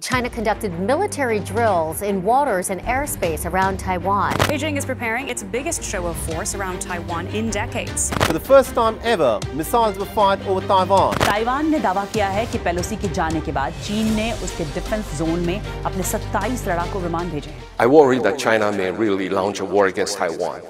China conducted military drills in waters and airspace around Taiwan. Beijing is preparing its biggest show of force around Taiwan in decades. For the first time ever, missiles were fired over Taiwan. Taiwan ने दावा किया है कि Pelosi के जाने के बाद चीन ने उसके defense zone. में 27 worry that China may really launch a war against Taiwan.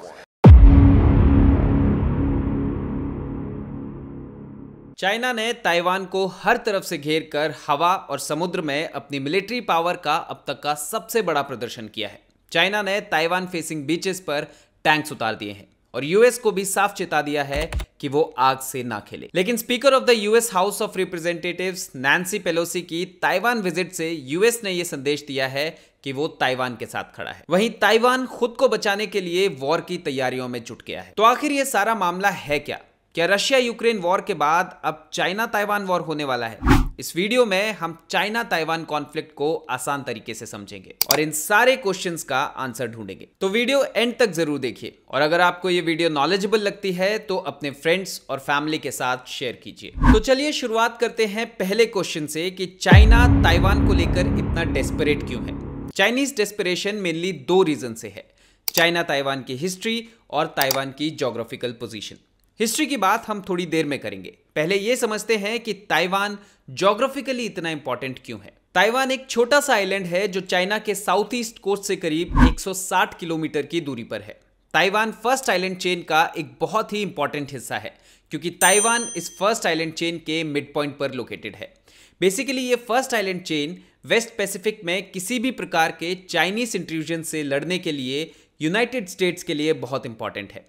China ने ताइवान को हर तरफ से घेर कर हवा और समुद्र में अपनी मिलिट्री पावर का अब तक का सबसे बड़ा प्रदर्शन किया है चाइना ने ताइवान फेसिंग बीचेस पर टैंक्स उतार दिए हैं और यूएस को भी साफ चेता दिया है कि वो आग से ना खेले लेकिन speaker of the US house of representative Nancy Pelosi की ताइवान विजिट से यूएस ने यह संदेश दिया है कि वो ताइवान के साथ खड़ा है वहीं ताइवान खुद को बचाने के लिए वॉर की तैयारियों में जुट गया है तो आखिर यह सारा मामला है क्या क्या रशिया यूक्रेन वॉर के बाद अब चाइना ताइवान वॉर होने वाला है इस वीडियो में हम चाइना ताइवान कॉन्फ्लिक्ट को आसान तरीके से समझेंगे और इन सारे क्वेश्चंस का आंसर ढूंढेंगे तो वीडियो एंड तक जरूर देखिए और अगर आपको ये वीडियो नॉलेजेबल लगती है तो अपने फ्रेंड्स और फैमिली के साथ शेयर कीजिए तो चलिए शुरुआत करते हैं पहले क्वेश्चन से कि चाइना ताइवान को लेकर इतना डेस्परेट क्यों है चाइनीज डेस्परेशन मेनली दो रीजन से है चाइना ताइवान की हिस्ट्री और ताइवान की जोग्राफिकल पोजिशन हिस्ट्री की बात हम थोड़ी देर में करेंगे पहले ये समझते हैं कि ताइवान जोग्राफिकली इतना इंपॉर्टेंट क्यों है ताइवान एक छोटा सा आइलैंड है जो चाइना के साउथ ईस्ट कोस्ट से करीब 160 किलोमीटर की दूरी पर है ताइवान फर्स्ट आइलैंड चेन का एक बहुत ही इंपॉर्टेंट हिस्सा है क्योंकि ताइवान इस फर्स्ट आइलैंड चेन के मिड पॉइंट पर लोकेटेड है बेसिकली ये first island chain west Pacific में किसी भी प्रकार के चाइनीज इंट्रूजन से लड़ने के लिए यूनाइटेड स्टेट्स के लिए बहुत इंपॉर्टेंट है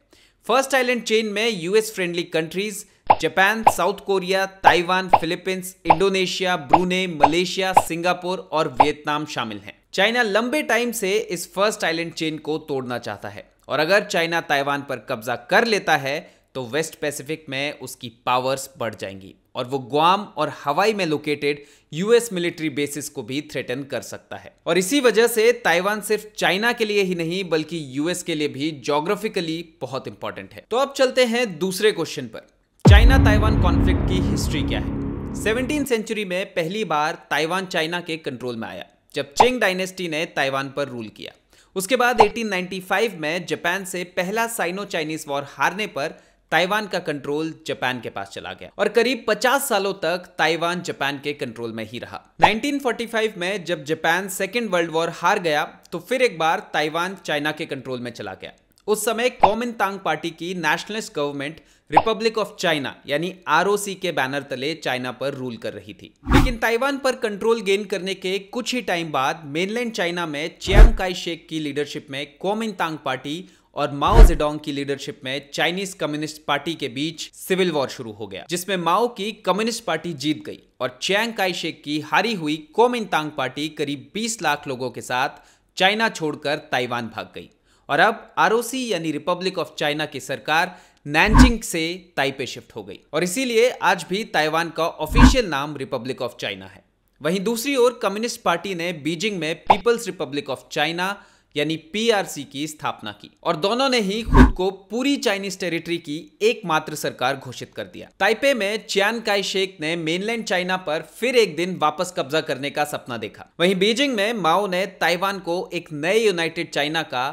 फर्स्ट आइलैंड चेन में US friendly countries Japan South Korea Taiwan Philippines Indonesia Brunei Malaysia Singapore और वियतनाम शामिल हैं चाइना लंबे टाइम से इस फर्स्ट आइलैंड चेन को तोड़ना चाहता है और अगर चाइना ताइवान पर कब्जा कर लेता है तो वेस्ट पैसिफिक में उसकी पावर्स बढ़ जाएंगी और वो ग्वाम और हवाई में लोकेटेड यूएस मिलिट्री बेसिस को भी थ्रेटन कर सकता है और इसी वजह से ताइवान सिर्फ चाइना के लिए ही नहीं बल्कि यूएस के लिए भी जोग्राफिकली बहुत इंपॉर्टेंट है तो अब चलते हैं दूसरे क्वेश्चन पर चाइना ताइवान कॉन्फ्लिक्ट की हिस्ट्री क्या है सेवनटीन सेंचुरी में पहली बार ताइवान चाइना के कंट्रोल में आया जब चिंग डायनेस्टी ने ताइवान पर रूल किया उसके बाद 1895 में जापान से पहला साइनो चाइनीज वॉर हारने पर ताइवान का कंट्रोल जापान के पास चला गया और करीब 50 सालों तक ताइवान जापान के कंट्रोल में ही रहा 1945 में जब जापान सेकेंड वर्ल्ड वॉर हार गया तो फिर एक बार ताइवान चाइना के कंट्रोल में चला गया उस समय कॉमिन तांग पार्टी की nationalist government republic of China यानी आर के बैनर तले चाइना पर रूल कर रही थी लेकिन ताइवान पर कंट्रोल गेन करने के कुछ ही टाइम बाद मेनलैंड चाइना में चियांग काई शेख की लीडरशिप में कॉमिन तांग पार्टी और माओ जेडोंग की लीडरशिप में चाइनीज कम्युनिस्ट पार्टी के बीच सिविल वॉर शुरू हो गया जिसमें माओ की कम्युनिस्ट पार्टी जीत गई और चैंग काईशेक की हारी हुई कोमिनतांग पार्टी करीब 20 लाख लोगों के साथ चाइना छोड़कर ताइवान भाग गई और अब आरओसी यानी रिपब्लिक ऑफ चाइना की सरकार नैनजिंग से ताइपे शिफ्ट हो गई और इसीलिए आज भी ताइवान का ऑफिशियल नाम रिपब्लिक ऑफ चाइना है वहीं दूसरी ओर कम्युनिस्ट पार्टी ने बीजिंग में पीपल्स रिपब्लिक ऑफ चाइना यानी पीआरसी की स्थापना की और दोनों ने ही खुद को पूरी चाइनीज टेरिटरी की एकमात्र सरकार घोषित कर दिया ताइपे में चैन काई शेख ने मेनलैंड चाइना पर फिर एक दिन वापस कब्जा करने का सपना देखा वहीं बीजिंग में माओ ने ताइवान को एक नए यूनाइटेड चाइना का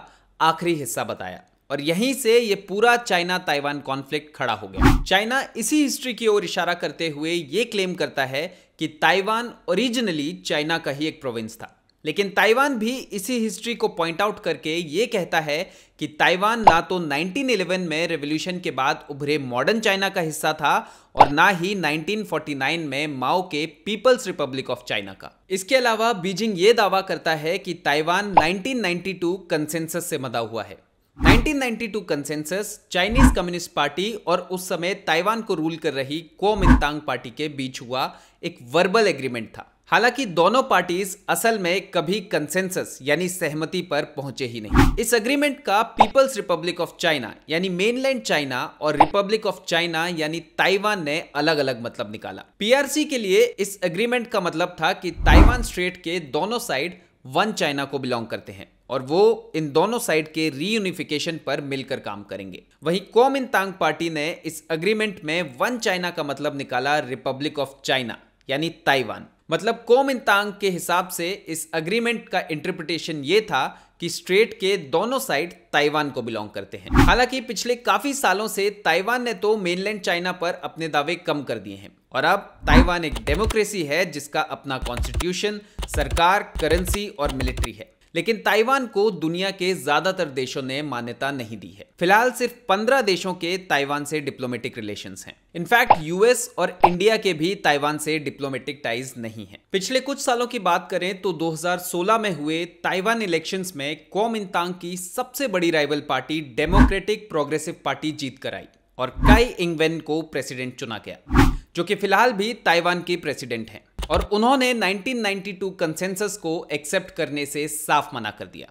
आखिरी हिस्सा बताया और यहीं से ये पूरा चाइना ताइवान कॉन्फ्लिक्ट खड़ा हो गया चाइना इसी हिस्ट्री की ओर इशारा करते हुए ये क्लेम करता है कि ताइवान ओरिजिनली चाइना का ही एक प्रोविंस था लेकिन ताइवान भी इसी हिस्ट्री को पॉइंट आउट करके ये कहता है कि ताइवान ना तो 1911 में रेवोल्यूशन के बाद उभरे मॉडर्न चाइना का हिस्सा था और ना ही 1949 में माओ के पीपल्स रिपब्लिक ऑफ चाइना का इसके अलावा बीजिंग ये दावा करता है कि ताइवान 1992 कंसेंसस से मदा हुआ है 1992 कंसेंसस चाइनीज कम्युनिस्ट पार्टी और उस समय ताइवान को रूल कर रही कोमिंतांग पार्टी के बीच हुआ एक वर्बल एग्रीमेंट था हालांकि दोनों पार्टीज असल में कभी कंसेंसस यानी सहमति पर पहुंचे ही नहीं इस अग्रीमेंट का पीपल्स रिपब्लिक ऑफ चाइना यानी मेनलैंड चाइना और रिपब्लिक ऑफ चाइना यानी ताइवान ने अलग अलग मतलब निकाला पीआरसी के लिए इस अग्रीमेंट का मतलब था कि ताइवान स्ट्रेट के दोनों साइड वन चाइना को बिलोंग करते हैं और वो इन दोनों साइड के रीयूनिफिकेशन पर मिलकर काम करेंगे वहीं तांग पार्टी ने इस अग्रीमेंट में वन चाइना का मतलब निकाला रिपब्लिक ऑफ चाइना यानी ताइवान मतलब कोमिंतांग के हिसाब से इस अग्रीमेंट का इंटरप्रिटेशन ये था कि स्ट्रेट के दोनों साइड ताइवान को बिलोंग करते हैं हालांकि पिछले काफी सालों से ताइवान ने तो मेनलैंड चाइना पर अपने दावे कम कर दिए हैं और अब ताइवान एक डेमोक्रेसी है जिसका अपना कॉन्स्टिट्यूशन सरकार करेंसी और मिलिट्री है लेकिन ताइवान को दुनिया के ज्यादातर देशों ने मान्यता नहीं दी है फिलहाल सिर्फ पंद्रह देशों के ताइवान से डिप्लोमेटिक रिलेशन है इनफैक्ट यूएस और इंडिया के भी ताइवान से डिप्लोमेटिक टाइज नहीं है पिछले कुछ सालों की बात करें तो 2016 में हुए ताइवान इलेक्शन में इंतांग की सबसे बड़ी rival party democratic progressive party जीत कर आई और काई इंगवेन को प्रेसिडेंट चुना गया जो कि फिलहाल भी ताइवान के प्रेसिडेंट हैं और उन्होंने 1992 कंसेंसस को एक्सेप्ट करने से साफ मना कर दिया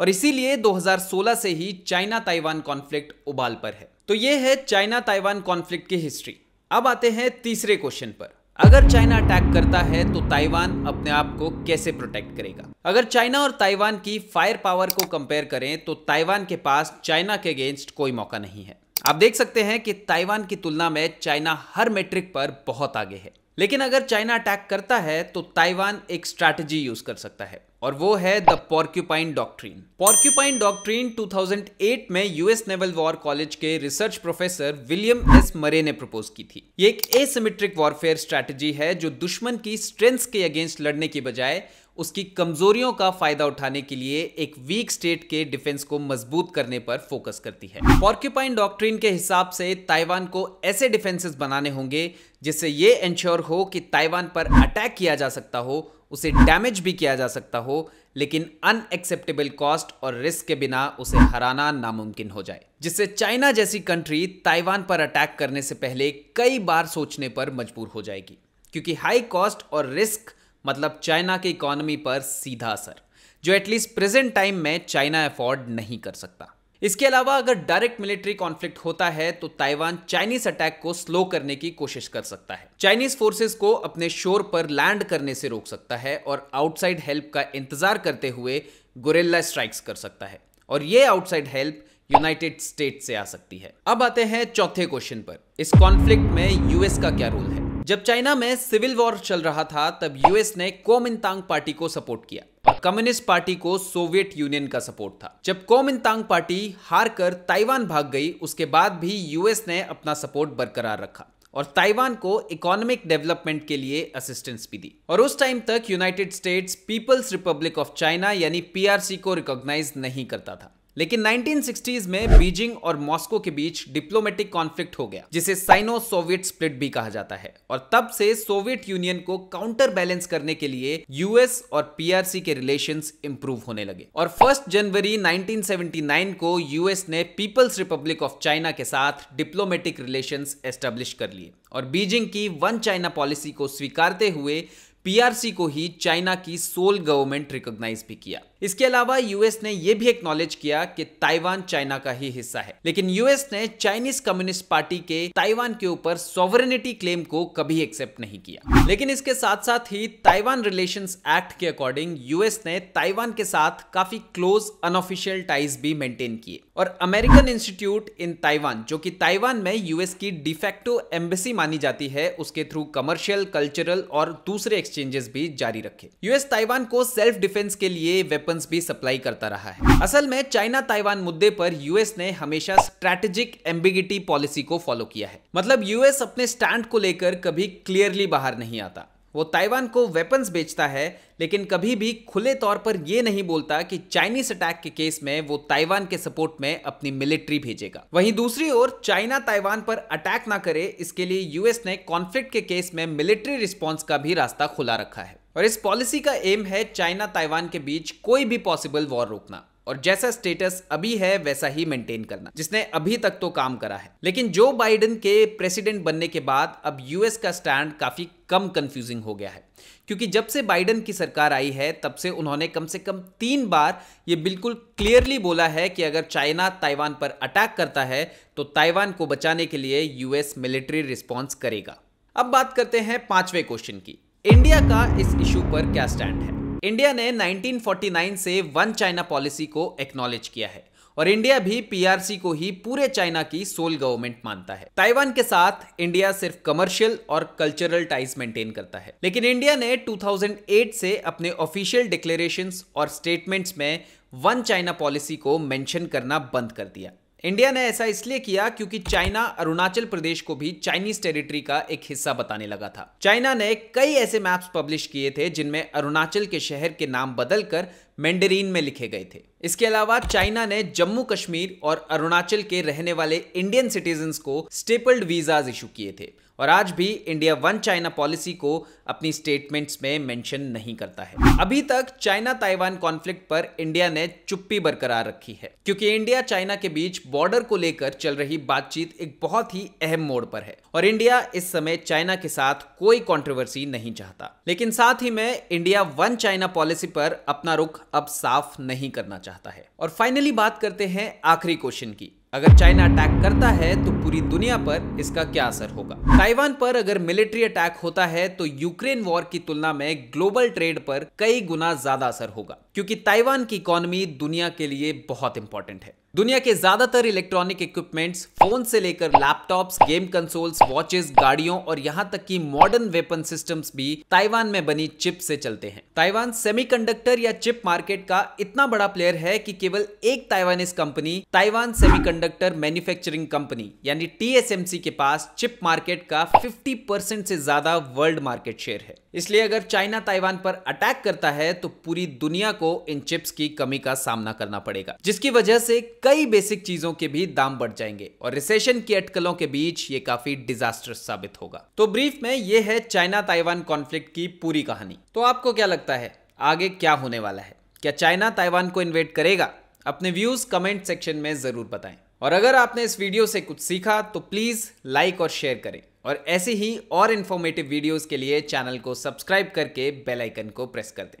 और इसीलिए 2016 से ही चाइना ताइवान कॉन्फ्लिक्ट उबाल पर है तो ये है चाइना ताइवान कॉन्फ्लिक्ट की हिस्ट्री अब आते हैं तीसरे क्वेश्चन पर अगर चाइना अटैक करता है तो ताइवान अपने आप को कैसे प्रोटेक्ट करेगा अगर चाइना और ताइवान की फायर पावर को कंपेयर करें तो ताइवान के पास चाइना के अगेंस्ट कोई मौका नहीं है आप देख सकते हैं कि ताइवान की तुलना में चाइना हर मेट्रिक पर बहुत आगे है लेकिन अगर चाइना अटैक करता है तो ताइवान एक स्ट्रैटेजी यूज कर सकता है और वो है the porcupine doctrine porcupine doctrine 2008 में यूएस नेवल वॉर कॉलेज के research professor William S Murray ने प्रपोज की थी ये एक एसिमेट्रिक वॉरफेयर स्ट्रैटेजी है जो दुश्मन की स्ट्रेंथ के अगेंस्ट लड़ने की बजाय उसकी कमजोरियों का फायदा उठाने के लिए एक वीक स्टेट के डिफेंस को मजबूत करने पर फोकस करती है पॉर्क्यूपाइन डॉक्ट्रिन के हिसाब से ताइवान को ऐसे डिफेंसेस बनाने होंगे जिससे ये इंश्योर हो कि ताइवान पर अटैक किया जा सकता हो उसे डैमेज भी किया जा सकता हो लेकिन अनएक्सेप्टेबल कॉस्ट और रिस्क के बिना उसे हराना नामुमकिन हो जाए जिससे चाइना जैसी कंट्री ताइवान पर अटैक करने से पहले कई बार सोचने पर मजबूर हो जाएगी क्योंकि हाई कॉस्ट और रिस्क मतलब चाइना की इकोनॉमी पर सीधा असर जो एटलीस्ट प्रेजेंट टाइम में चाइना अफोर्ड नहीं कर सकता इसके अलावा अगर डायरेक्ट मिलिट्री कॉन्फ्लिक्ट होता है तो ताइवान चाइनीज अटैक को स्लो करने की कोशिश कर सकता है चाइनीज फोर्सेस को अपने शोर पर लैंड करने से रोक सकता है और आउटसाइड हेल्प का इंतजार करते हुए गोरेला स्ट्राइक्स कर सकता है और ये आउटसाइड हेल्प यूनाइटेड स्टेट से आ सकती है अब आते हैं चौथे क्वेश्चन पर इस कॉन्फ्लिक्ट में यूएस का क्या रोल है जब चाइना में सिविल वॉर चल रहा था तब यूएस ने कोमिनतांग पार्टी को सपोर्ट किया और कम्युनिस्ट पार्टी को सोवियत यूनियन का सपोर्ट था जब कोमिनतांग पार्टी हार कर ताइवान भाग गई उसके बाद भी यूएस ने अपना सपोर्ट बरकरार रखा और ताइवान को इकोनॉमिक डेवलपमेंट के लिए असिस्टेंस भी दी और उस टाइम तक United States people's republic of China यानी पीआरसी को रिकॉग्नाइज नहीं करता था लेकिन 1960s में बीजिंग और मॉस्को के बीच डिप्लोमेटिक कॉन्फ्लिक्ट हो गया जिसे साइनो सोवियत स्प्लिट भी कहा जाता है और तब से सोवियत यूनियन को काउंटर बैलेंस करने के लिए यूएस और पीआरसी के रिलेशंस इंप्रूव होने लगे और फर्स्ट जनवरी 1979 को यूएस ने पीपल्स रिपब्लिक ऑफ चाइना के साथ डिप्लोमेटिक रिलेशन एस्टेब्लिश कर लिए और बीजिंग की वन चाइना पॉलिसी को स्वीकारते हुए पीआरसी को ही चाइना की सोल गवर्नमेंट रिकॉग्नाइज भी किया इसके अलावा यूएस ने यह भी एक्नॉलेज किया कि ताइवान चाइना का ही हिस्सा है लेकिन यूएस ने चाइनीज कम्युनिस्ट पार्टी के ताइवान के ऊपर सॉवरेनिटी क्लेम को कभी एक्सेप्ट नहीं किया लेकिन इसके साथ साथ ही ताइवान रिलेशन एक्ट के अकॉर्डिंग यूएस ने ताइवान के साथ काफी क्लोज अनऑफिशियल टाइज भी मेंटेन किए और अमेरिकन इंस्टीट्यूट इन ताइवान जो कि ताइवान में यूएस की डिफेक्टो एम्बेसी मानी जाती है उसके थ्रू कमर्शियल कल्चरल और दूसरे एक्सचेंजेस भी जारी रखे यूएस ताइवान को सेल्फ डिफेंस के लिए वेपन वेपन्स भी सप्लाई करता रहा है असल में चाइना ताइवान मुद्दे पर यूएस ने हमेशा स्ट्रेटेजिक एम्बिगिटी पॉलिसी को फॉलो किया है मतलब यूएस अपने स्टैंड को लेकर कभी क्लियरली बाहर नहीं आता वो ताइवान को वेपन्स बेचता है लेकिन कभी भी खुले तौर पर यह नहीं बोलता कि चाइनीस अटैक के केस में वो ताइवान के सपोर्ट में अपनी मिलिट्री भेजेगा वहीं दूसरी ओर चाइना ताइवान पर अटैक ना करे इसके लिए यूएस ने कॉन्फ्लिक्ट के केस में मिलिट्री रिस्पॉन्स का भी रास्ता खुला रखा है और इस पॉलिसी का एम है चाइना ताइवान के बीच कोई भी पॉसिबल वॉर रोकना और जैसा स्टेटस अभी है वैसा ही मेंटेन करना जिसने अभी तक तो काम करा है लेकिन जो बाइडेन के प्रेसिडेंट बनने के बाद अब यूएस का स्टैंड काफी कम कंफ्यूजिंग हो गया है क्योंकि जब से बाइडेन की सरकार आई है तब से उन्होंने कम से कम तीन बार ये बिल्कुल क्लियरली बोला है कि अगर चाइना ताइवान पर अटैक करता है तो ताइवान को बचाने के लिए यूएस मिलिट्री रिस्पॉन्स करेगा अब बात करते हैं पांचवें क्वेश्चन की इंडिया का इस इशू पर क्या स्टैंड है इंडिया ने 1949 से वन चाइना पॉलिसी को एक्नॉलेज किया है और इंडिया भी पीआरसी को ही पूरे चाइना की सोल गवर्नमेंट मानता है ताइवान के साथ इंडिया सिर्फ कमर्शियल और कल्चरल टाइज मेंटेन करता है लेकिन इंडिया ने 2008 से अपने ऑफिशियल डिक्लेरेशंस और स्टेटमेंट्स में वन चाइना पॉलिसी को मेंशन करना बंद कर दिया इंडिया ने ऐसा इसलिए किया क्योंकि चाइना अरुणाचल प्रदेश को भी चाइनीज टेरिटरी का एक हिस्सा बताने लगा था चाइना ने कई ऐसे मैप्स पब्लिश किए थे जिनमें अरुणाचल के शहर के नाम बदलकर मैंडरीन में लिखे गए थे इसके अलावा चाइना ने जम्मू कश्मीर और अरुणाचल के रहने वाले इंडियन सिटीजन को स्टेपल्ड वीजाज इशू किए थे और आज भी इंडिया वन चाइना पॉलिसी को अपनी स्टेटमेंट्स में मेंशन नहीं करता है अभी तक चाइना ताइवान कॉन्फ्लिक्ट पर इंडिया ने चुप्पी बरकरार रखी है क्योंकि इंडिया चाइना के बीच बॉर्डर को लेकर चल रही बातचीत एक बहुत ही अहम मोड़ पर है और इंडिया इस समय चाइना के साथ कोई कॉन्ट्रोवर्सी नहीं चाहता लेकिन साथ ही में इंडिया वन चाइना पॉलिसी पर अपना रुख अब साफ नहीं करना चाहता है और फाइनली बात करते हैं आखिरी क्वेश्चन की अगर चाइना अटैक करता है तो पूरी दुनिया पर इसका क्या असर होगा ताइवान पर अगर मिलिट्री अटैक होता है तो यूक्रेन वॉर की तुलना में ग्लोबल ट्रेड पर कई गुना ज्यादा असर होगा क्योंकि ताइवान की इकोनॉमी दुनिया के लिए बहुत इंपॉर्टेंट है दुनिया के ज्यादातर इलेक्ट्रॉनिक इक्विपमेंट्स फोन से लेकर लैपटॉप्स गेम कंसोल्स वॉचेस गाड़ियों और यहाँ तक कि मॉडर्न वेपन सिस्टम्स भी ताइवान में बनी चिप से चलते हैं ताइवान सेमीकंडक्टर या चिप मार्केट का इतना बड़ा प्लेयर है कि केवल एक Taiwanese company Taiwan semiconductor manufacturing company यानी टीएसएमसी के पास चिप मार्केट का फिफ्टी से ज्यादा वर्ल्ड मार्केट शेयर है इसलिए अगर चाइना ताइवान पर अटैक करता है तो पूरी दुनिया को इन चिप्स की कमी का सामना करना पड़ेगा जिसकी वजह से कई बेसिक चीजों के भी दाम बढ़ जाएंगे और रिसेशन की अटकलों के बीच ये काफी डिजास्टर साबित होगा तो ब्रीफ में ये है चाइना ताइवान कॉन्फ्लिक्ट की पूरी कहानी तो आपको क्या लगता है आगे क्या होने वाला है क्या चाइना ताइवान को इन्वेट करेगा अपने व्यूज कमेंट सेक्शन में जरूर बताएं और अगर आपने इस वीडियो से कुछ सीखा तो प्लीज लाइक और शेयर करें और ऐसे ही और इन्फॉर्मेटिव वीडियोस के लिए चैनल को सब्सक्राइब करके बेल आइकन को प्रेस कर दें